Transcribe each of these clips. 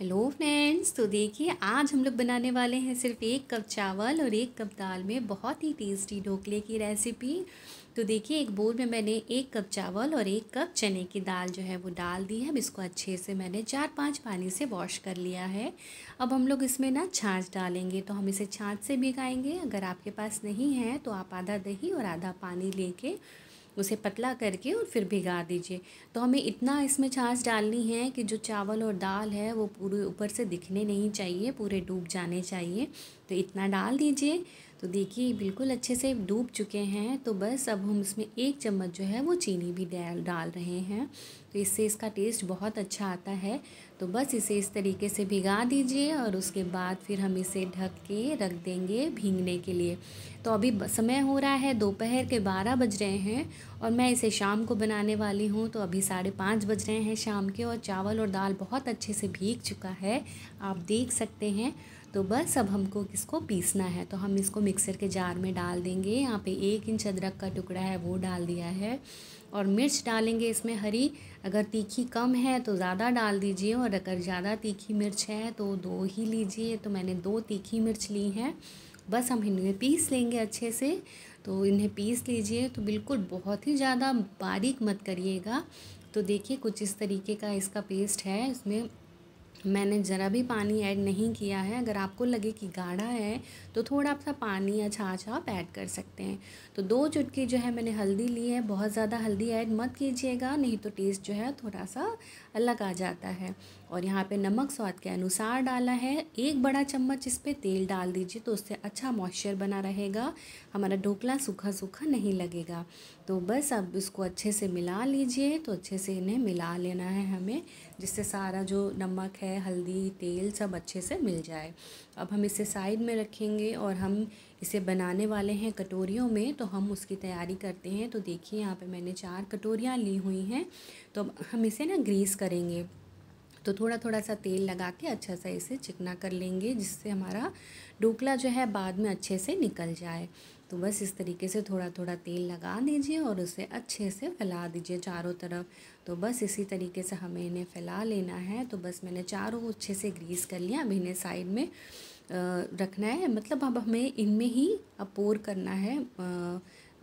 hello friends तो देखिए आज हम लोग बनाने वाले हैं सिर्फ एक कप चावल और एक कप दाल में बहुत ही टेस्टी ढोकले की रेसिपी तो देखिए एक बोल में मैंने एक कप चावल और एक कप चने की दाल जो है वो डाल दी है अब इसको अच्छे से मैंने चार पांच पानी से वॉश कर लिया है अब हम लोग इसमें ना छाछ डालेंगे तो हम इसे छाछ से भिगाएंगे अगर आपके पास नहीं है तो आप आधा दही और आधा पानी लेके उसे पतला करके और फिर भिगा दीजिए तो हमें इतना इसमें छाछ डालनी है कि जो चावल और दाल है वो पूरे ऊपर से दिखने नहीं चाहिए पूरे डूब जाने चाहिए तो इतना डाल दीजिए तो देखिए बिल्कुल अच्छे से डूब चुके हैं तो बस अब हम इसमें एक चम्मच जो है वो चीनी भी डाल डाल रहे हैं तो इससे इसका टेस्ट बहुत अच्छा आता है तो बस इसे इस तरीके से भिगा दीजिए और उसके बाद फिर हम इसे ढक के रख देंगे भींगने के लिए तो अभी समय हो रहा है दोपहर के बारह बज रहे हैं और मैं इसे शाम को बनाने वाली हूँ तो अभी साढ़े पाँच बज रहे हैं शाम के और चावल और दाल बहुत अच्छे से भीग चुका है आप देख सकते हैं तो बस अब हमको इसको पीसना है तो हम इसको मिक्सर के जार में डाल देंगे यहाँ पे एक इंच अदरक का टुकड़ा है वो डाल दिया है और मिर्च डालेंगे इसमें हरी अगर तीखी कम है तो ज़्यादा डाल दीजिए और अगर ज़्यादा तीखी मिर्च है तो दो ही लीजिए तो मैंने दो तीखी मिर्च ली हैं बस हम इन्हें पीस लेंगे अच्छे से तो इन्हें पीस लीजिए तो बिल्कुल बहुत ही ज़्यादा बारीक मत करिएगा तो देखिए कुछ इस तरीके का इसका पेस्ट है इसमें मैंने ज़रा भी पानी ऐड नहीं किया है अगर आपको लगे कि गाढ़ा है तो थोड़ा सा पानी या छाछ आप ऐड कर सकते हैं तो दो चुटकी जो है मैंने हल्दी ली है बहुत ज़्यादा हल्दी ऐड मत कीजिएगा नहीं तो टेस्ट जो है थोड़ा सा अलग आ जाता है और यहाँ पे नमक स्वाद के अनुसार डाला है एक बड़ा चम्मच इस पर तेल डाल दीजिए तो उससे अच्छा मॉइस्चर बना रहेगा हमारा ढोकला सूखा सूखा नहीं लगेगा तो बस अब इसको अच्छे से मिला लीजिए तो अच्छे से इन्हें मिला लेना है हमें जिससे सारा जो नमक है है हल्दी तेल सब अच्छे से मिल जाए अब हम इसे साइड में रखेंगे और हम इसे बनाने वाले हैं कटोरियों में तो हम उसकी तैयारी करते हैं तो देखिए यहाँ पे मैंने चार कटोरियाँ ली हुई हैं तो हम इसे ना ग्रीस करेंगे तो थोड़ा थोड़ा सा तेल लगा के अच्छा सा इसे चिकना कर लेंगे जिससे हमारा ढोकला जो है बाद में अच्छे से निकल जाए तो बस इस तरीके से थोड़ा थोड़ा तेल लगा दीजिए और उसे अच्छे से फैला दीजिए चारों तरफ तो बस इसी तरीके से हमें इन्हें फैला लेना है तो बस मैंने चारों को अच्छे से ग्रीस कर लिया अब इन्हें साइड में रखना है मतलब अब हमें इनमें ही अब पोर करना है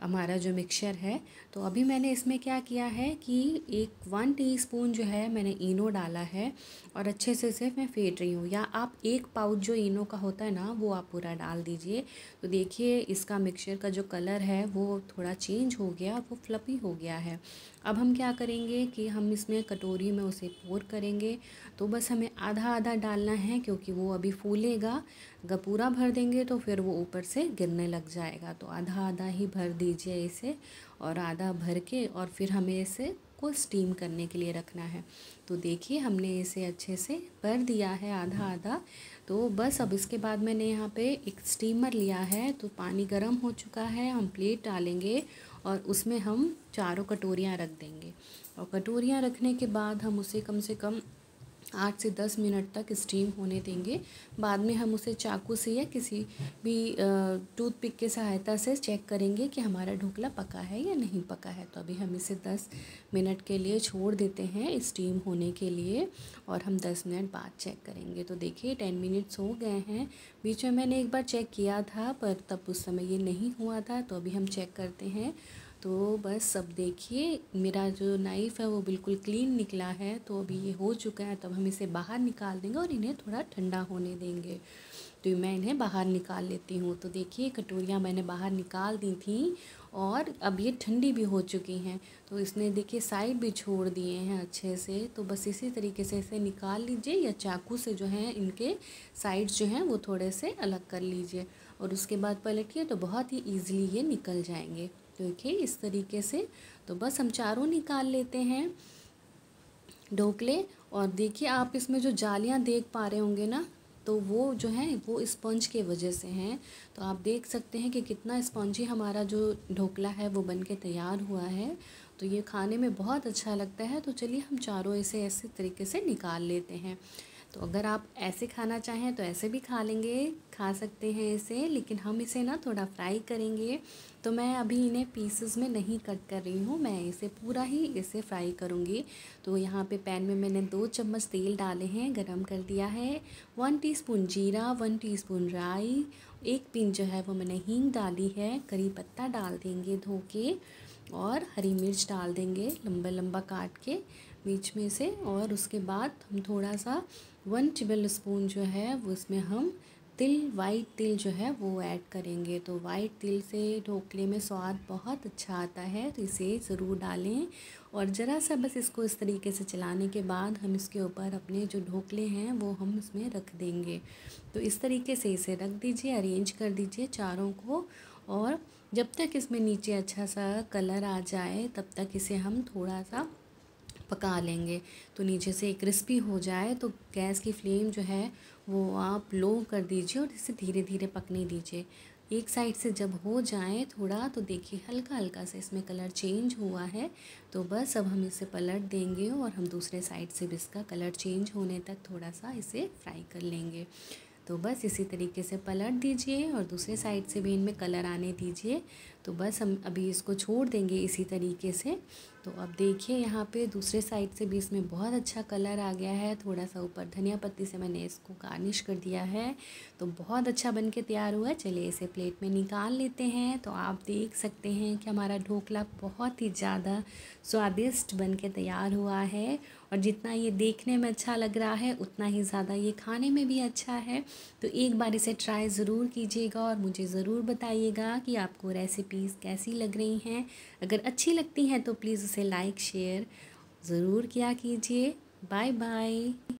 हमारा जो मिक्सचर है तो अभी मैंने इसमें क्या किया है कि एक वन टीस्पून जो है मैंने इनो डाला है और अच्छे से इसे मैं फेंट रही हूँ या आप एक पाउच जो इनो का होता है ना वो आप पूरा डाल दीजिए तो देखिए इसका मिक्सचर का जो कलर है वो थोड़ा चेंज हो गया वो फ्लपी हो गया है अब हम क्या करेंगे कि हम इसमें कटोरी में उसे पोर करेंगे तो बस हमें आधा आधा डालना है क्योंकि वो अभी फूलेगा अगर पूरा भर देंगे तो फिर वो ऊपर से गिरने लग जाएगा तो आधा आधा ही भर दीजिए इसे और आधा भर के और फिर हमें इसे को स्टीम करने के लिए रखना है तो देखिए हमने इसे अच्छे से भर दिया है आधा आधा तो बस अब इसके बाद मैंने यहाँ पे एक स्टीमर लिया है तो पानी गर्म हो चुका है हम प्लेट डालेंगे और उसमें हम चारों कटोरियाँ रख देंगे और कटोरियाँ रखने के बाद हम उसे कम से कम आठ से दस मिनट तक स्टीम होने देंगे बाद में हम उसे चाकू से या किसी भी टूथपिक के सहायता से चेक करेंगे कि हमारा ढोकला पका है या नहीं पका है तो अभी हम इसे दस मिनट के लिए छोड़ देते हैं स्टीम होने के लिए और हम दस मिनट बाद चेक करेंगे तो देखिए टेन मिनट्स हो गए हैं बीच में मैंने एक बार चेक किया था पर तब उस समय ये नहीं हुआ था तो अभी हम चेक करते हैं तो बस अब देखिए मेरा जो नाइफ़ है वो बिल्कुल क्लीन निकला है तो अभी ये हो चुका है तब हम इसे बाहर निकाल देंगे और इन्हें थोड़ा ठंडा होने देंगे तो मैं इन्हें बाहर निकाल लेती हूँ तो देखिए कटोरियाँ मैंने बाहर निकाल दी थी और अब ये ठंडी भी हो चुकी हैं तो इसने देखिए साइड भी छोड़ दिए हैं अच्छे से तो बस इसी तरीके से इसे निकाल लीजिए या चाकू से जो है इनके साइड जो हैं वो थोड़े से अलग कर लीजिए और उसके बाद पलटिए तो बहुत ही ईजिली ये निकल जाएंगे तो देखिए इस तरीके से तो बस हम चारों निकाल लेते हैं ढोकले और देखिए आप इसमें जो जालियां देख पा रहे होंगे ना तो वो जो है वो स्पंज के वजह से हैं तो आप देख सकते हैं कि कितना स्पंजी हमारा जो ढोकला है वो बन के तैयार हुआ है तो ये खाने में बहुत अच्छा लगता है तो चलिए हम चारों इसे ऐसे तरीके से निकाल लेते हैं तो अगर आप ऐसे खाना चाहें तो ऐसे भी खा लेंगे खा सकते हैं इसे लेकिन हम इसे ना थोड़ा फ्राई करेंगे तो मैं अभी इन्हें पीसेस में नहीं कट कर रही हूँ मैं इसे पूरा ही इसे फ्राई करूँगी तो यहाँ पे पैन में मैंने दो चम्मच तेल डाले हैं गरम कर दिया है वन टीस्पून जीरा वन टीस्पून राई एक पिन जो है वो मैंने हींग डाली है करी पत्ता डाल देंगे धो के और हरी मिर्च डाल देंगे लंबा लंबा काट के बीच में से और उसके बाद हम थोड़ा सा वन टेबल स्पून जो है वो इसमें हम तिल वाइट तिल जो है वो ऐड करेंगे तो वाइट तिल से ढोकले में स्वाद बहुत अच्छा आता है तो इसे ज़रूर डालें और ज़रा सा बस इसको इस तरीके से चलाने के बाद हम इसके ऊपर अपने जो ढोकले हैं वो हम इसमें रख देंगे तो इस तरीके से इसे रख दीजिए अरेंज कर दीजिए चारों को और जब तक इसमें नीचे अच्छा सा कलर आ जाए तब तक इसे हम थोड़ा सा पका लेंगे तो नीचे से क्रिस्पी हो जाए तो गैस की फ्लेम जो है वो आप लो कर दीजिए और इसे धीरे धीरे पकने दीजिए एक साइड से जब हो जाए थोड़ा तो देखिए हल्का हल्का से इसमें कलर चेंज हुआ है तो बस अब हम इसे पलट देंगे और हम दूसरे साइड से भी इसका कलर चेंज होने तक थोड़ा सा इसे फ्राई कर लेंगे तो बस इसी तरीके से पलट दीजिए और दूसरे साइड से भी इनमें कलर आने दीजिए तो बस हम अभी इसको छोड़ देंगे इसी तरीके से तो अब देखिए यहाँ पे दूसरे साइड से भी इसमें बहुत अच्छा कलर आ गया है थोड़ा सा ऊपर धनिया पत्ती से मैंने इसको गार्निश कर दिया है तो बहुत अच्छा बन के तैयार हुआ है चलिए इसे प्लेट में निकाल लेते हैं तो आप देख सकते हैं कि हमारा ढोकला बहुत ही ज़्यादा स्वादिष्ट बन के तैयार हुआ है और जितना ये देखने में अच्छा लग रहा है उतना ही ज़्यादा ये खाने में भी अच्छा है तो एक बार इसे ट्राई ज़रूर कीजिएगा और मुझे ज़रूर बताइएगा कि आपको रेसिपीज़ कैसी लग रही हैं अगर अच्छी लगती हैं तो प्लीज़ उसे लाइक शेयर ज़रूर किया कीजिए बाय बाय